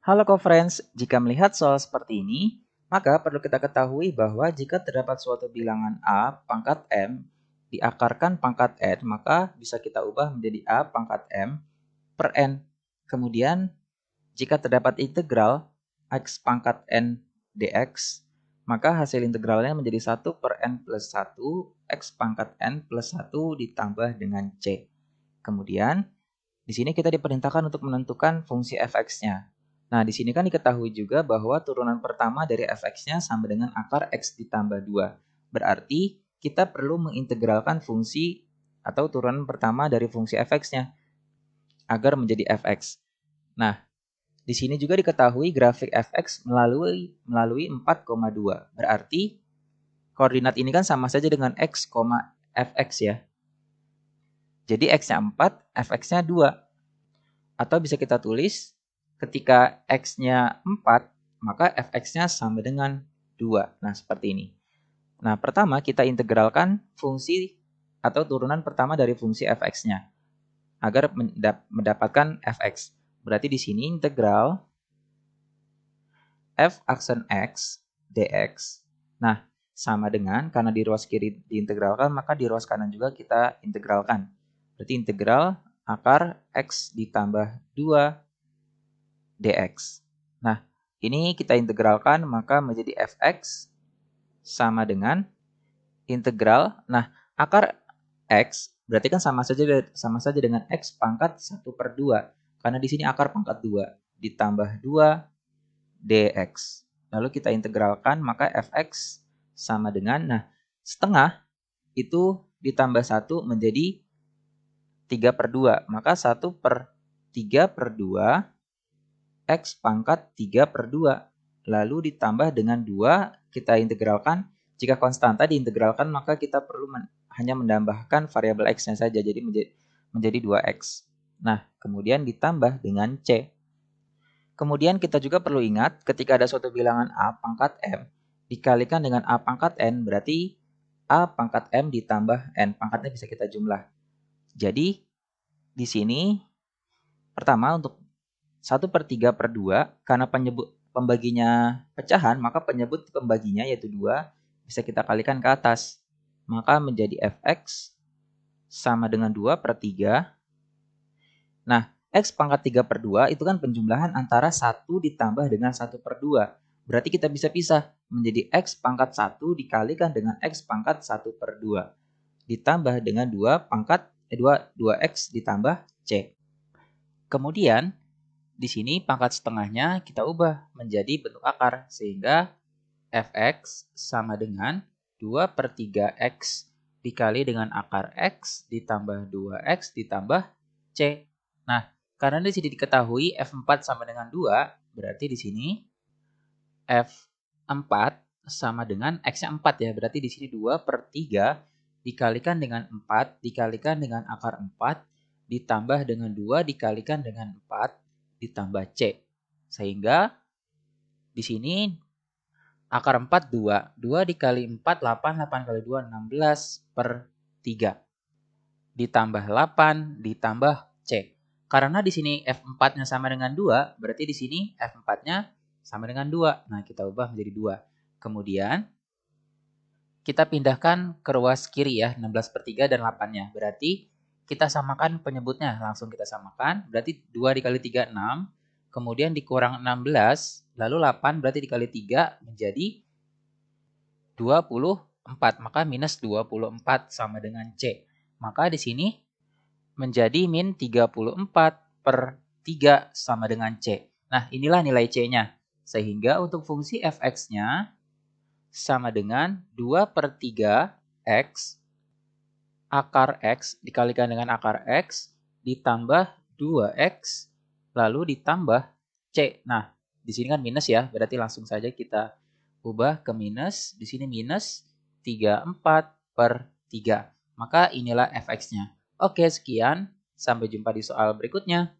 Halo co-friends, jika melihat soal seperti ini, maka perlu kita ketahui bahwa jika terdapat suatu bilangan A pangkat M diakarkan pangkat N, maka bisa kita ubah menjadi A pangkat M per N. Kemudian, jika terdapat integral X pangkat N dx, maka hasil integralnya menjadi 1 per N plus 1, X pangkat N plus 1 ditambah dengan C. Kemudian, di sini kita diperintahkan untuk menentukan fungsi fx-nya. Nah, di sini kan diketahui juga bahwa turunan pertama dari fx-nya sama dengan akar x ditambah 2. Berarti kita perlu mengintegralkan fungsi atau turunan pertama dari fungsi fx-nya agar menjadi fx. Nah, di sini juga diketahui grafik fx melalui melalui 4,2. Berarti koordinat ini kan sama saja dengan x, fx ya. Jadi x-nya 4, fx-nya 2. Atau bisa kita tulis ketika x-nya 4, maka fx-nya sama dengan 2. Nah, seperti ini. Nah, pertama kita integralkan fungsi atau turunan pertama dari fungsi fx-nya agar mendapatkan fx. Berarti di sini integral f aksen x dx. Nah, sama dengan karena di ruas kiri diintegralkan, maka di ruas kanan juga kita integralkan. Berarti integral akar x ditambah 2 dx. Nah, ini kita integralkan maka menjadi fx sama dengan integral. Nah, akar x berarti kan sama saja sama saja dengan x pangkat 1 per 2. Karena di sini akar pangkat 2 ditambah 2 dx. Lalu kita integralkan maka fx sama dengan, nah setengah itu ditambah 1 menjadi 3 per 2. Maka 1 per 3 per 2 X pangkat 3 per 2. Lalu ditambah dengan 2, kita integralkan. Jika konstanta diintegralkan, maka kita perlu men hanya menambahkan variabel X-nya saja, jadi menjadi, menjadi 2X. Nah, kemudian ditambah dengan C. Kemudian kita juga perlu ingat, ketika ada suatu bilangan A pangkat M, dikalikan dengan A pangkat N, berarti A pangkat M ditambah N. Pangkatnya bisa kita jumlah. Jadi, di sini, pertama untuk 1 per 3 per 2 karena penyebut pembaginya pecahan maka penyebut pembaginya yaitu 2 bisa kita kalikan ke atas maka menjadi fx sama dengan 2 per 3 nah x pangkat 3 per 2 itu kan penjumlahan antara 1 ditambah dengan 1 per 2 berarti kita bisa pisah menjadi x pangkat 1 dikalikan dengan x pangkat 1 per 2 ditambah dengan 2 pangkat eh, 2, 2x ditambah c kemudian di sini pangkat setengahnya kita ubah menjadi bentuk akar sehingga fx sama dengan 2 per 3x dikali dengan akar x ditambah 2x ditambah c. Nah, karena di sini diketahui f4 sama dengan 2, berarti di sini f4 sama dengan x-nya 4 ya. Berarti di sini 2 per 3 dikalikan dengan 4, dikalikan dengan akar 4, ditambah dengan 2, dikalikan dengan 4, ditambah C. Sehingga di sini akar 4 2. 2 dikali 4 8, 8 kali 2 16 per 3. Ditambah 8 ditambah C. Karena di sini F4-nya sama dengan 2, berarti di sini F4-nya sama dengan 2. Nah, kita ubah menjadi 2. Kemudian kita pindahkan ke ruas kiri ya, 16 per 3 dan 8-nya. Berarti kita samakan penyebutnya langsung kita samakan berarti 2 dikali 3 6 kemudian dikurang 16 lalu 8 berarti dikali 3 menjadi 24 maka minus 24 sama dengan C maka di sini menjadi min 34 per 3 sama dengan C nah inilah nilai C-nya sehingga untuk fungsi fx-nya sama dengan 2 per 3 x akar X dikalikan dengan akar X ditambah 2X lalu ditambah C. Nah, di sini kan minus ya, berarti langsung saja kita ubah ke minus. Di sini minus 34 per 3. Maka inilah fx-nya. Oke, sekian. Sampai jumpa di soal berikutnya.